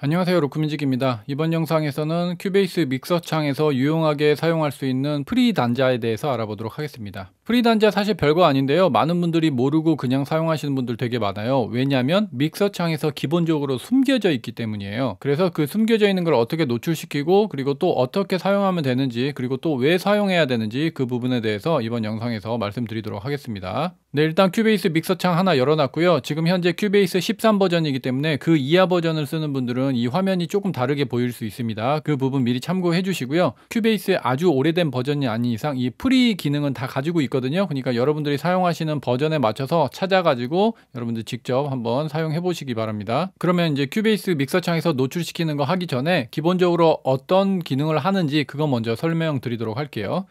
안녕하세요 로크민지입니다 이번 영상에서는 큐베이스 믹서창에서 유용하게 사용할 수 있는 프리 단자에 대해서 알아보도록 하겠습니다. 프리단자 사실 별거 아닌데요. 많은 분들이 모르고 그냥 사용하시는 분들 되게 많아요. 왜냐하면 믹서창에서 기본적으로 숨겨져 있기 때문이에요. 그래서 그 숨겨져 있는 걸 어떻게 노출시키고 그리고 또 어떻게 사용하면 되는지 그리고 또 왜 사용해야 되는지 그 부분에 대해서 이번 영상에서 말씀드리도록 하겠습니다. 네, 일단 큐베이스 믹서창 하나 열어놨고요. 지금 현재 큐베이스 13 버전이기 때문에 그 이하 버전을 쓰는 분들은 이 화면이 조금 다르게 보일 수 있습니다. 그 부분 미리 참고해 주시고요. 큐베이스의 아주 오래된 버전이 아닌 이상 이 프리 기능은 다 가지고 있거든요. 있거든요. 그러니까 여러분들이 사용하시는 버전에 맞춰서 찾아가지고 여러분들 직접 한번 사용해 보시기 바랍니다. 그러면 이제 큐베이스 믹서창에서 노출시키는 거 하기 전에 기본적으로 어떤 기능을 하는지 그거 먼저 설명 드리도록 할게요.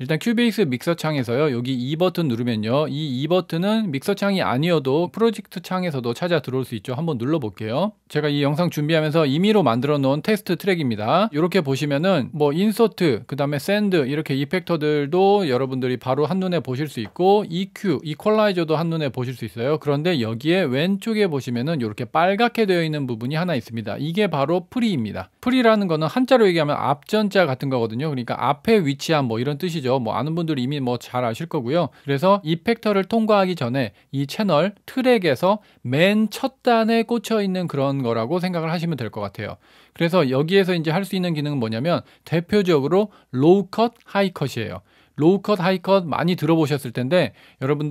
일단 큐베이스 믹서 창에서요. 여기 이 버튼 누르면요. 이 이 버튼은 믹서 창이 아니어도 프로젝트 창에서도 찾아 들어올 수 있죠. 한번 눌러 볼게요. 제가 이 영상 준비하면서 임의로 만들어 놓은 테스트 트랙입니다. 이렇게 보시면은 뭐 인서트, 그다음에 샌드 이렇게 이펙터들도 여러분들이 바로 한눈에 보실 수 있고 EQ, 이퀄라이저도 한눈에 보실 수 있어요. 그런데 여기에 왼쪽에 보시면은 이렇게 빨갛게 되어 있는 부분이 하나 있습니다. 이게 바로 프리입니다. 프리라는 거는 한자로 얘기하면 앞전자 같은 거거든요. 그러니까 앞에 위치한 뭐 이런 뜻이죠. 아시죠? 뭐 아는 분들 이미 뭐 잘 아실 거고요. 그래서 이펙터를 통과하기 전에 이 채널 트랙에서 맨 첫 단에 꽂혀 있는 그런 거라고 생각을 하시면 될 것 같아요. 그래서 여기에서 이제 할 수 있는 기능은 뭐냐면 대표적으로 로우 컷, 하이 컷이에요. 로우컷, 하이컷 많이 들어보셨을 텐데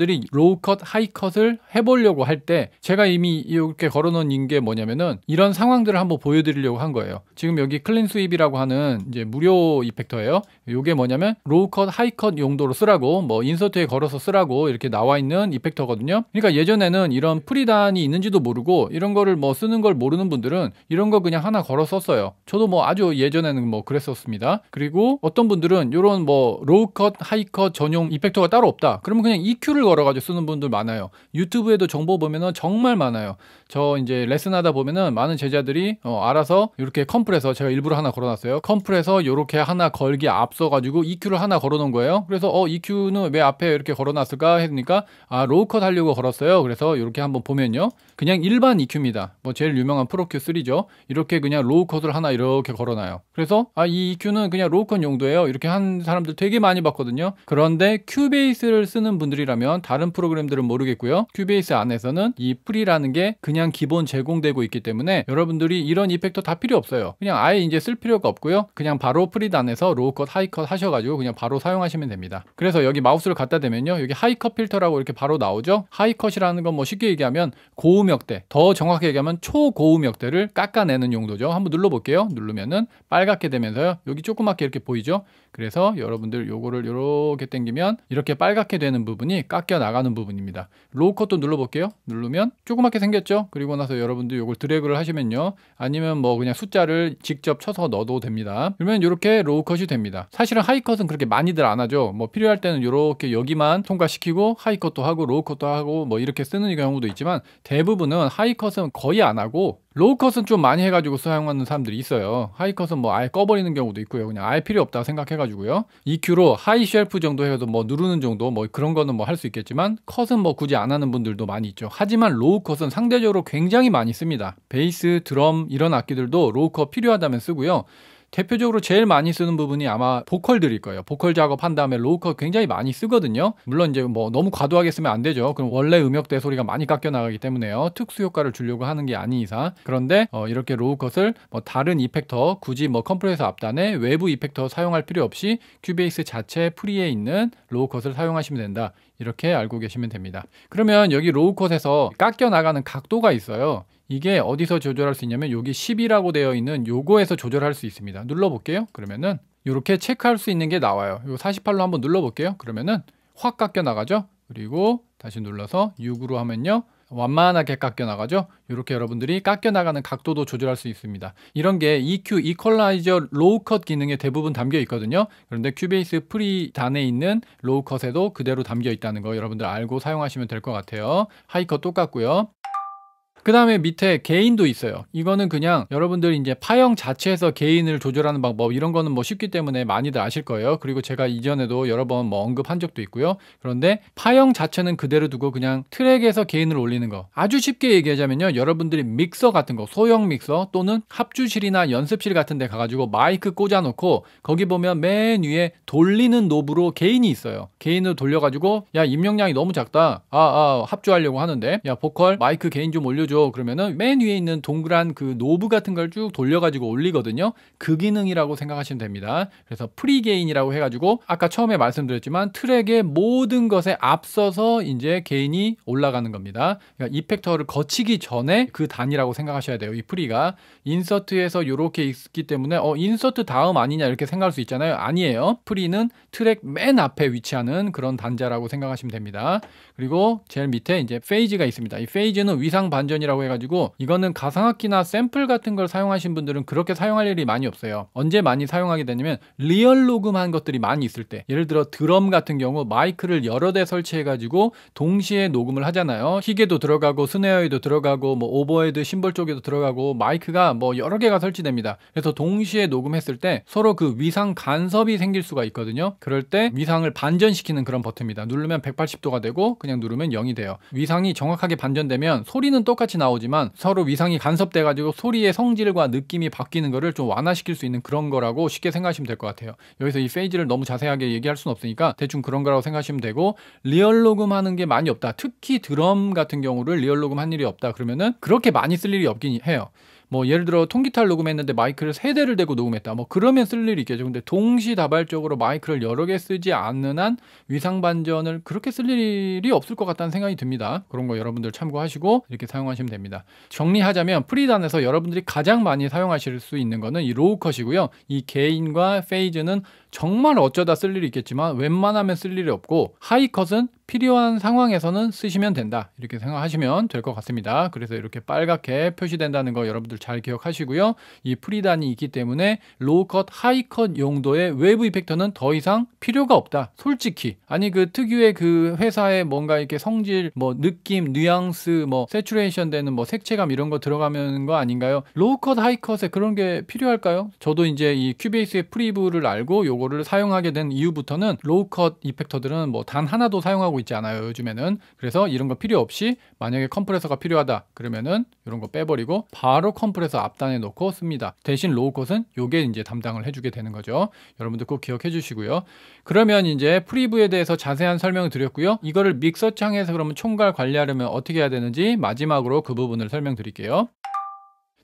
여러분들이 로우컷, 하이컷을 해보려고 할 때 제가 이미 이렇게 걸어놓은 게 뭐냐면은 이런 상황들을 한번 보여드리려고 한 거예요. 지금 여기 클린 스윕이라고 하는 이제 무료 이펙터예요. 이게 뭐냐면 로우컷, 하이컷 용도로 쓰라고 뭐 인서트에 걸어서 쓰라고 이렇게 나와 있는 이펙터거든요. 그러니까 예전에는 이런 프리단이 있는지도 모르고 이런 거를 뭐 쓰는 걸 모르는 분들은 이런 거 그냥 하나 걸어 썼어요. 저도 뭐 아주 예전에는 뭐 그랬었습니다. 그리고 어떤 분들은 이런 뭐 로우컷 컷, 하이 커 전용 이펙터가 따로 없다. 그러면 그냥 EQ를 걸어가지고 쓰는 분들 많아요. 유튜브에도 정보 보면은 정말 많아요. 저 이제 레슨하다 보면은 많은 제자들이 어, 알아서 이렇게 컴프레서 제가 일부러 하나 걸어놨어요. 컴프레서 이렇게 하나 걸기 앞서가지고 EQ를 하나 걸어놓은 거예요. 그래서 어 EQ는 왜 앞에 이렇게 걸어놨을까 했으니까 아 로우 컷 하려고 걸었어요. 그래서 이렇게 한번 보면요. 그냥 일반 EQ입니다. 뭐 제일 유명한 프로큐 3죠. 이렇게 그냥 로우 컷을 하나 이렇게 걸어놔요. 그래서 아이 EQ는 그냥 로우 컷 용도예요. 이렇게 한 사람들 되게 많이 봤거든요. 했거든요 그런데 큐베이스를 쓰는 분들이라면 다른 프로그램들은 모르겠고요. 큐베이스 안에서는 이 프리라는 게 그냥 기본 제공되고 있기 때문에 여러분들이 이런 이펙터 다 필요 없어요. 그냥 아예 이제 쓸 필요가 없고요. 그냥 바로 프리단에서 로우컷, 하이컷 하셔가지고 그냥 바로 사용하시면 됩니다. 그래서 여기 마우스를 갖다 대면요. 여기 하이컷 필터라고 이렇게 바로 나오죠. 하이컷이라는 건 뭐 쉽게 얘기하면 고음역대, 더 정확하게 얘기하면 초고음역대를 깎아내는 용도죠. 한번 눌러볼게요. 누르면은 빨갛게 되면서요. 여기 조그맣게 이렇게 보이죠? 그래서 여러분들 요거를 이렇게 당기면 이렇게 빨갛게 되는 부분이 깎여 나가는 부분입니다. 로우 컷도 눌러볼게요. 누르면 조그맣게 생겼죠? 그리고 나서 여러분들 요걸 드래그를 하시면요. 아니면 뭐 그냥 숫자를 직접 쳐서 넣어도 됩니다. 그러면 이렇게 로우 컷이 됩니다. 사실은 하이 컷은 그렇게 많이들 안 하죠. 뭐 필요할 때는 이렇게 여기만 통과시키고 하이 컷도 하고 로우 컷도 하고 뭐 이렇게 쓰는 경우도 있지만 대부분은 하이 컷은 거의 안 하고 로우컷은 좀 많이 해가지고 사용하는 사람들이 있어요. 하이컷은 뭐 아예 꺼버리는 경우도 있고요. 그냥 아예 필요 없다고 생각해가지고요. EQ로 하이 쉘프 정도 해서 뭐 누르는 정도 뭐 그런 거는 뭐 할 수 있겠지만 컷은 뭐 굳이 안 하는 분들도 많이 있죠. 하지만 로우컷은 상대적으로 굉장히 많이 씁니다. 베이스, 드럼 이런 악기들도 로우컷 필요하다면 쓰고요. 대표적으로 제일 많이 쓰는 부분이 아마 보컬들일 거예요. 보컬 작업한 다음에 로우컷 굉장히 많이 쓰거든요. 물론 이제 뭐 너무 과도하게 쓰면 안 되죠. 그럼 원래 음역대 소리가 많이 깎여 나가기 때문에요. 특수 효과를 주려고 하는 게 아닌 이상. 그런데 어 이렇게 로우컷을 뭐 다른 이펙터 굳이 뭐 컴프레서 앞단에 외부 이펙터 사용할 필요 없이 큐베이스 자체 프리에 있는 로우컷을 사용하시면 된다. 이렇게 알고 계시면 됩니다. 그러면 여기 로우컷에서 깎여 나가는 각도가 있어요. 이게 어디서 조절할 수 있냐면 여기 10이라고 되어 있는 요거에서 조절할 수 있습니다. 눌러볼게요. 그러면은 이렇게 체크할 수 있는 게 나와요. 요 48로 한번 눌러볼게요. 그러면은 확 깎여 나가죠. 그리고 다시 눌러서 6으로 하면요. 완만하게 깎여 나가죠. 이렇게 여러분들이 깎여 나가는 각도도 조절할 수 있습니다. 이런 게 EQ 이퀄라이저 로우컷 기능에 대부분 담겨 있거든요. 그런데 큐베이스 프리단에 있는 로우컷에도 그대로 담겨 있다는 거 여러분들 알고 사용하시면 될 것 같아요. 하이컷 똑같고요. 그 다음에 밑에 개인도 있어요. 이거는 그냥 여러분들 이제 파형 자체에서 개인을 조절하는 방법 이런 거는 뭐 쉽기 때문에 많이들 아실 거예요. 그리고 제가 이전에도 여러 번 뭐 언급한 적도 있고요. 그런데 파형 자체는 그대로 두고 그냥 트랙에서 개인을 올리는 거. 아주 쉽게 얘기하자면요. 여러분들이 믹서 같은 거, 소형 믹서 또는 합주실이나 연습실 같은 데 가가지고 마이크 꽂아놓고 거기 보면 맨 위에 돌리는 노브로 개인이 있어요. 개인을 돌려가지고 야, 입력량이 너무 작다. 아, 아, 합주하려고 하는데. 야, 보컬, 마이크 개인 좀 올려줘. 줘. 그러면은 맨 위에 있는 동그란 그 노브 같은 걸 쭉 돌려가지고 올리거든요. 그 기능이라고 생각하시면 됩니다. 그래서 프리게인이라고 해가지고 아까 처음에 말씀드렸지만 트랙의 모든 것에 앞서서 이제 게인이 올라가는 겁니다. 그러니까 이펙터를 거치기 전에 그 단위라고 생각하셔야 돼요. 이 프리가 인서트에서 이렇게 있기 때문에 어 인서트 다음 아니냐 이렇게 생각할 수 있잖아요. 아니에요. 프리는 트랙 맨 앞에 위치하는 그런 단자라고 생각하시면 됩니다. 그리고 제일 밑에 이제 페이지가 있습니다. 이 페이지는 위상 반전이 버전이라고 해가지고 이거는 가상악기나 샘플 같은 걸 사용하신 분들은 그렇게 사용할 일이 많이 없어요. 언제 많이 사용하게 되냐면 리얼 녹음한 것들이 많이 있을 때 예를 들어 드럼 같은 경우 마이크를 여러 대 설치해가지고 동시에 녹음을 하잖아요. 희계도 들어가고 스네어에도 들어가고 뭐 오버헤드 심벌 쪽에도 들어가고 마이크가 뭐 여러 개가 설치됩니다. 그래서 동시에 녹음했을 때 서로 그 위상 간섭이 생길 수가 있거든요. 그럴 때 위상을 반전시키는 그런 버튼입니다. 누르면 180도가 되고 그냥 누르면 0이 돼요. 위상이 정확하게 반전되면 소리는 똑같이 똑같이 나오지만 서로 위상이 간섭돼가지고 소리의 성질과 느낌이 바뀌는 거를 좀 완화시킬 수 있는 그런 거라고 쉽게 생각하시면 될 것 같아요. 여기서 이 페이지를 너무 자세하게 얘기할 수는 없으니까 대충 그런 거라고 생각하시면 되고 리얼 로그하는게 많이 없다. 특히 드럼 같은 경우를 리얼 로그한 일이 없다. 그러면은 그렇게 많이 쓸 일이 없긴 해요. 뭐 예를 들어 통기타를 녹음했는데 마이크를 세 대를 대고 녹음했다. 뭐 그러면 쓸 일이 있겠죠. 근데 동시다발적으로 마이크를 여러 개 쓰지 않는 한 위상 반전을 그렇게 쓸 일이 없을 것 같다는 생각이 듭니다. 그런 거 여러분들 참고하시고 이렇게 사용하시면 됩니다. 정리하자면 프리단에서 여러분들이 가장 많이 사용하실 수 있는 거는 이 로우 컷이고요. 이개인과 페이즈는 정말 어쩌다 쓸 일이 있겠지만 웬만하면 쓸 일이 없고 하이 컷은 필요한 상황에서는 쓰시면 된다. 이렇게 생각하시면 될 것 같습니다. 그래서 이렇게 빨갛게 표시된다는 거 여러분들 잘 기억하시고요. 이 프리단이 있기 때문에 로우컷, 하이컷 용도의 외부 이펙터는 더 이상 필요가 없다. 솔직히. 아니 그 특유의 그 회사의 뭔가 이렇게 성질, 뭐 느낌, 뉘앙스, 뭐 세츄레이션 되는 뭐 색채감 이런 거 들어가는 거 아닌가요? 로우컷, 하이컷에 그런 게 필요할까요? 저도 이제 이 큐베이스의 프리브를 알고 요거를 사용하게 된 이후부터는 로우컷 이펙터들은 뭐 단 하나도 사용하고 사용하고 있지 않아요 요즘에는 그래서 이런 거 필요 없이 만약에 컴프레서가 필요하다 그러면은 이런 거 빼버리고 바로 컴프레서 앞단에 놓고 씁니다 대신 로우컷은 요게 이제 담당을 해주게 되는 거죠 여러분들 꼭 기억해 주시고요 그러면 이제 프리뷰에 대해서 자세한 설명을 드렸고요 이거를 믹서 창에서 그러면 총괄 관리하려면 어떻게 해야 되는지 마지막으로 그 부분을 설명드릴게요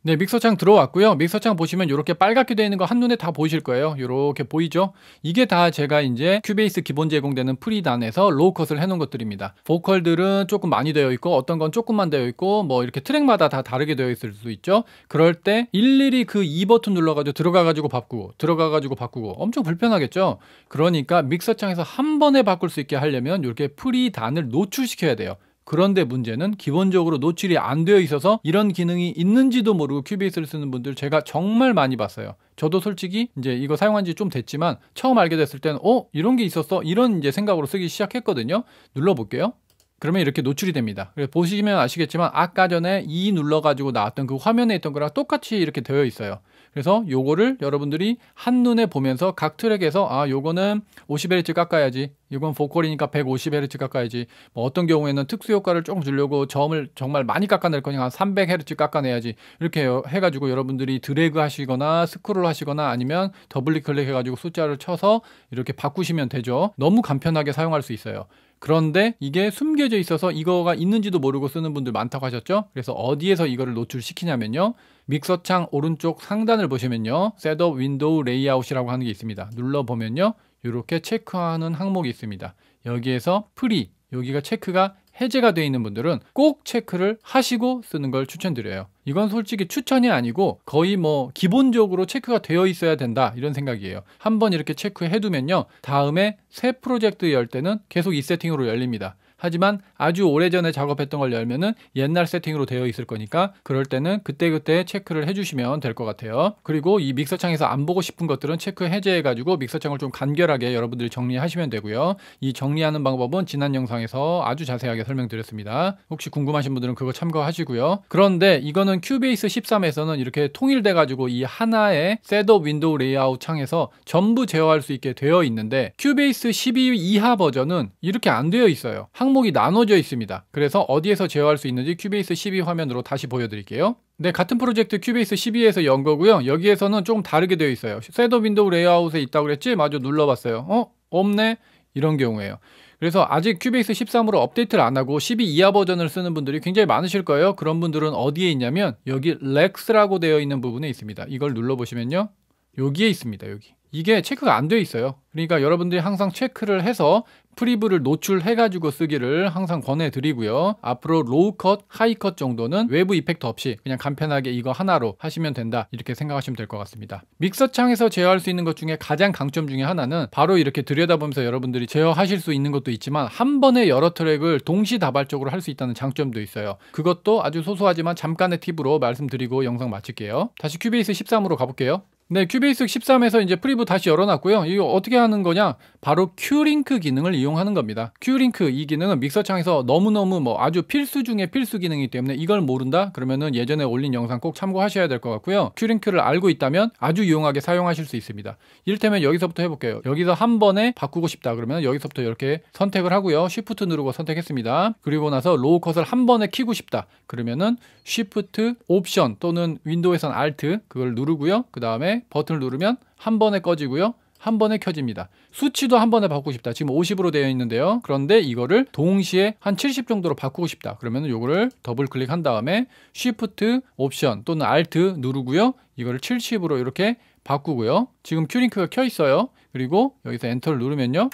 네, 믹서창 들어왔고요. 믹서창 보시면 이렇게 빨갛게 되어 있는 거 한눈에 다 보이실 거예요. 이렇게 보이죠? 이게 다 제가 이제 큐베이스 기본 제공되는 프리단에서 로우컷을 해놓은 것들입니다. 보컬들은 조금 많이 되어 있고 어떤 건 조금만 되어 있고 뭐 이렇게 트랙마다 다 다르게 되어 있을 수 있죠. 그럴 때 일일이 그이 e 버튼 눌러가지고 들어가가지고 바꾸고 들어가가지고 바꾸고 엄청 불편하겠죠? 그러니까 믹서창에서 한 번에 바꿀 수 있게 하려면 이렇게 프리단을 노출시켜야 돼요. 그런데 문제는 기본적으로 노출이 안 되어 있어서 이런 기능이 있는지도 모르고 q b 스를 쓰는 분들 제가 정말 많이 봤어요. 저도 솔직히 이제 이거 사용한 지 좀 됐지만 처음 알게 됐을 때는 어 이런 게 있었어 이런 이제 생각으로 쓰기 시작했거든요. 눌러볼게요. 그러면 이렇게 노출이 됩니다. 보시면 아시겠지만 아까 전에 e 눌러가지고 나왔던 그 화면에 있던 거랑 똑같이 이렇게 되어 있어요. 그래서 요거를 여러분들이 한눈에 보면서 각 트랙에서 아 요거는 50Hz 깎아야지 이건 보컬이니까 150Hz 깎아야지 뭐 어떤 경우에는 특수 효과를 조금 주려고 점을 정말 많이 깎아낼 거니까 300Hz 깎아내야지 이렇게 해가지고 여러분들이 드래그 하시거나 스크롤 하시거나 아니면 더블 클릭해가지고 숫자를 쳐서 이렇게 바꾸시면 되죠 너무 간편하게 사용할 수 있어요 그런데 이게 숨겨져 있어서 이거가 있는지도 모르고 쓰는 분들 많다고 하셨죠? 그래서 어디에서 이거를 노출시키냐면요. 믹서창 오른쪽 상단을 보시면요. 셋업 윈도우 레이아웃이라고 하는 게 있습니다. 눌러보면요. 이렇게 체크하는 항목이 있습니다. 여기에서 프리, 여기가 체크가 해제가 되어 있는 분들은 꼭 체크를 하시고 쓰는 걸 추천드려요. 이건 솔직히 추천이 아니고 거의 뭐 기본적으로 체크가 되어 있어야 된다 이런 생각이에요. 한 번 이렇게 체크해 두면요. 다음에 새 프로젝트 열 때는 계속 이 세팅으로 열립니다. 하지만 아주 오래전에 작업했던 걸 열면은 옛날 세팅으로 되어 있을 거니까 그럴 때는 그때그때 체크를 해주시면 될 것 같아요. 그리고 이 믹서창에서 안 보고 싶은 것들은 체크 해제해가지고 믹서창을 좀 간결하게 여러분들이 정리하시면 되고요. 이 정리하는 방법은 지난 영상에서 아주 자세하게 설명드렸습니다. 혹시 궁금하신 분들은 그거 참고하시고요. 그런데 이거는 큐베이스 13에서는 이렇게 통일돼가지고 이 하나의 셋업 윈도우 레이아웃 창에서 전부 제어할 수 있게 되어 있는데 큐베이스 12 이하 버전은 이렇게 안 되어 있어요. 항목이 나눠져 있습니다. 그래서 어디에서 제어할 수 있는지 큐베이스 12 화면으로 다시 보여드릴게요. 네, 같은 프로젝트 큐베이스 12에서 연 거고요. 여기에서는 조금 다르게 되어 있어요. 셋업 윈도우 레이아웃에 있다고 그랬지? 마저 눌러봤어요. 어? 없네? 이런 경우에요. 그래서 아직 큐베이스 13으로 업데이트를 안 하고 12 이하 버전을 쓰는 분들이 굉장히 많으실 거예요. 그런 분들은 어디에 있냐면 여기 렉스라고 되어 있는 부분에 있습니다. 이걸 눌러보시면요. 여기에 있습니다. 여기. 이게 체크가 안 돼 있어요. 그러니까 여러분들이 항상 체크를 해서 프리브를 노출해가지고 쓰기를 항상 권해드리고요. 앞으로 로우컷, 하이컷 정도는 외부 이펙트 없이 그냥 간편하게 이거 하나로 하시면 된다 이렇게 생각하시면 될 것 같습니다. 믹서창에서 제어할 수 있는 것 중에 가장 강점 중에 하나는 바로 이렇게 들여다보면서 여러분들이 제어하실 수 있는 것도 있지만 한 번에 여러 트랙을 동시다발적으로 할 수 있다는 장점도 있어요. 그것도 아주 소소하지만 잠깐의 팁으로 말씀드리고 영상 마칠게요. 다시 큐베이스 13으로 가볼게요. 네, 큐베이스 13에서 이제 프리뷰 다시 열어놨고요. 이거 어떻게 하는 거냐? 바로 큐링크 기능을 이용하는 겁니다. 큐링크 이 기능은 믹서창에서 너무너무 뭐 아주 필수 중에 필수 기능이기 때문에 이걸 모른다? 그러면은 예전에 올린 영상 꼭 참고하셔야 될 것 같고요. 큐링크를 알고 있다면 아주 유용하게 사용하실 수 있습니다. 이를테면 여기서부터 해볼게요. 여기서 한 번에 바꾸고 싶다 그러면 여기서부터 이렇게 선택을 하고요. 쉬프트 누르고 선택했습니다. 그리고 나서 로우 컷을 한 번에 키고 싶다 그러면은 쉬프트 옵션 또는 윈도우에선 알트 그걸 누르고요. 그 다음에 버튼을 누르면 한 번에 꺼지고요. 한 번에 켜집니다. 수치도 한 번에 바꾸고 싶다. 지금 50으로 되어 있는데요. 그런데 이거를 동시에 한 70 정도로 바꾸고 싶다. 그러면 요거를 더블 클릭한 다음에 Shift, 옵션 또는 Alt 누르고요. 이거를 70으로 이렇게 바꾸고요. 지금 큐링크가 켜 있어요. 그리고 여기서 엔터를 누르면요.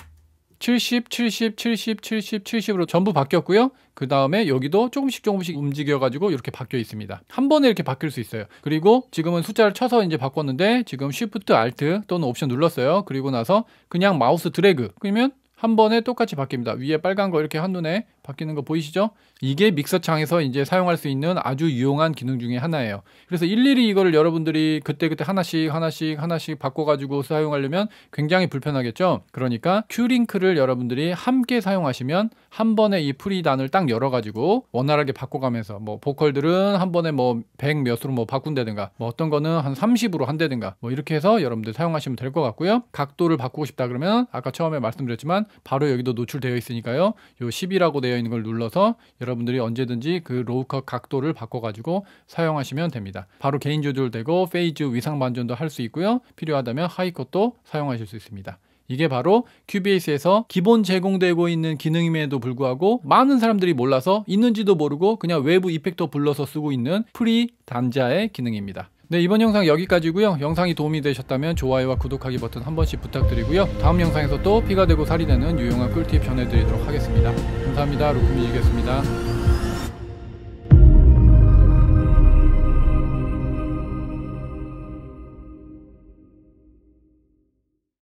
70, 70, 70, 70, 70으로 전부 바뀌었고요. 그 다음에 여기도 조금씩 조금씩 움직여가지고 이렇게 바뀌어 있습니다. 한 번에 이렇게 바뀔 수 있어요. 그리고 지금은 숫자를 쳐서 이제 바꿨는데 지금 Shift, Alt 또는 옵션 눌렀어요. 그리고 나서 그냥 마우스 드래그 그러면 한 번에 똑같이 바뀝니다. 위에 빨간 거 이렇게 한눈에 바뀌는 거 보이시죠? 이게 믹서창에서 이제 사용할 수 있는 아주 유용한 기능 중에 하나예요. 그래서 일일이 이거를 여러분들이 그때그때 하나씩 하나씩 하나씩 바꿔가지고 사용하려면 굉장히 불편하겠죠? 그러니까 큐링크를 여러분들이 함께 사용하시면 한 번에 이 프리단을 딱 열어가지고 원활하게 바꿔가면서 뭐 보컬들은 한 번에 뭐 100 몇으로 뭐 바꾼다든가 뭐 어떤 거는 한 30으로 한다든가 뭐 이렇게 해서 여러분들 사용하시면 될 것 같고요. 각도를 바꾸고 싶다 그러면 아까 처음에 말씀드렸지만 바로 여기도 노출되어 있으니까요. 요 10이라고 되어 있는 걸 눌러서 여러분들이 언제든지 그 로우컷 각도를 바꿔가지고 사용하시면 됩니다. 바로 개인 조절되고 페이즈 위상 반전도 할 수 있고요. 필요하다면 하이컷도 사용하실 수 있습니다. 이게 바로 QBS에서 기본 제공되고 있는 기능임에도 불구하고 많은 사람들이 몰라서 있는지도 모르고 그냥 외부 이펙터 불러서 쓰고 있는 프리 단자의 기능입니다. 네 이번 영상 여기까지고요 영상이 도움이 되셨다면 좋아요와 구독하기 버튼 한 번씩 부탁드리고요 다음 영상에서 또 피가 되고 살이 되는 유용한 꿀팁 전해드리도록 하겠습니다 감사합니다 루크미이겠습니다